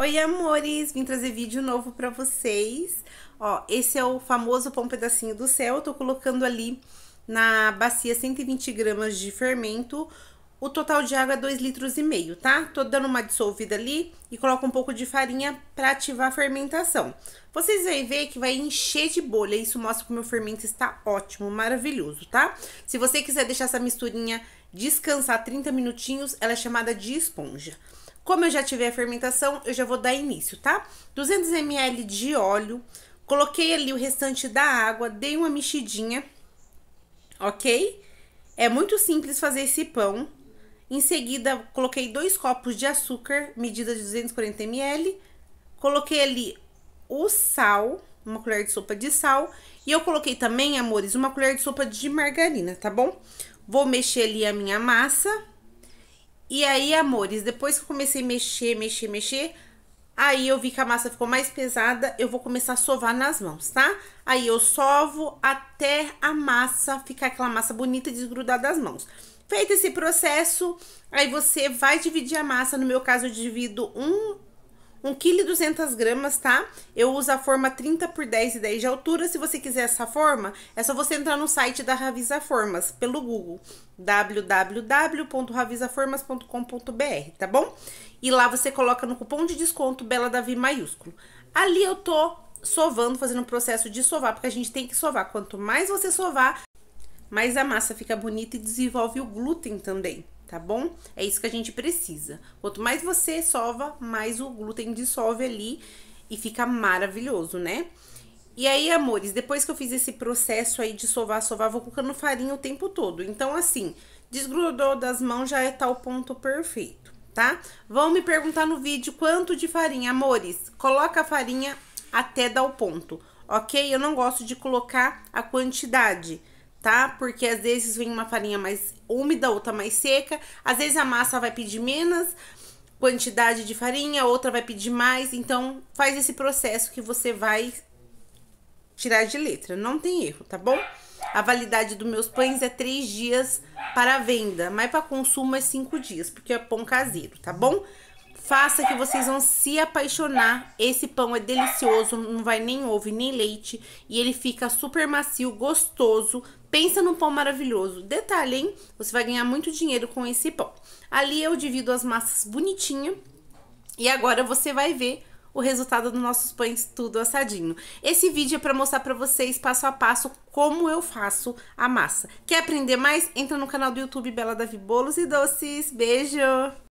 Oi, amores! Vim trazer vídeo novo para vocês. Ó, esse é o famoso pão pedacinho do céu. Eu tô colocando ali na bacia 120 gramas de fermento. O total de água é 2 litros e meio, tá? Tô dando uma dissolvida ali e coloco um pouco de farinha para ativar a fermentação. Vocês vão ver que vai encher de bolha. Isso mostra que o meu fermento está ótimo, maravilhoso, tá? Se você quiser deixar essa misturinha descansar 30 minutinhos, ela é chamada de esponja. Como eu já tive a fermentação, eu já vou dar início, tá? 200 ml de óleo, coloquei ali o restante da água, dei uma mexidinha, ok? É muito simples fazer esse pão. Em seguida, coloquei dois copos de açúcar, medida de 240 ml. Coloquei ali o sal, uma colher de sopa de sal. E eu coloquei também, amores, uma colher de sopa de margarina, tá bom? Vou mexer ali a minha massa. E aí, amores, depois que eu comecei a mexer, mexer, mexer, aí eu vi que a massa ficou mais pesada, eu vou começar a sovar nas mãos, tá? Aí eu sovo até a massa ficar aquela massa bonita e desgrudar das mãos. Feito esse processo, aí você vai dividir a massa, no meu caso eu divido um 1,2 gramas, tá? Eu uso a forma 30 por 10 e 10 de altura. Se você quiser essa forma, é só você entrar no site da Ravisa Formas pelo Google www.ravisaformas.com.br, tá bom? E lá você coloca no cupom de desconto Bela Davi maiúsculo. Ali eu tô sovando, fazendo o um processo de sovar, porque a gente tem que sovar. Quanto mais você sovar, mais a massa fica bonita e desenvolve o glúten também tá bom? É isso que a gente precisa. Quanto mais você sova, mais o glúten dissolve ali e fica maravilhoso, né? E aí, amores, depois que eu fiz esse processo aí de sovar, sovar, vou colocando farinha o tempo todo. Então, assim, desgrudou das mãos, já é tal ponto perfeito, tá? Vão me perguntar no vídeo quanto de farinha, amores. Coloca a farinha até dar o ponto, ok? Eu não gosto de colocar a quantidade, tá? Porque às vezes vem uma farinha mais úmida, outra mais seca. Às vezes a massa vai pedir menos quantidade de farinha, outra vai pedir mais. Então, faz esse processo que você vai tirar de letra. Não tem erro, tá bom? A validade dos meus pães é três dias para venda, mas para consumo é cinco dias, porque é pão caseiro, tá bom? Faça que vocês vão se apaixonar. Esse pão é delicioso, não vai nem ovo nem leite. E ele fica super macio, gostoso. Pensa num pão maravilhoso. Detalhe, hein? Você vai ganhar muito dinheiro com esse pão. Ali eu divido as massas bonitinha. E agora você vai ver o resultado dos nossos pães tudo assadinho. Esse vídeo é para mostrar para vocês passo a passo como eu faço a massa. Quer aprender mais? Entra no canal do YouTube Bela Davi Bolos e Doces. Beijo!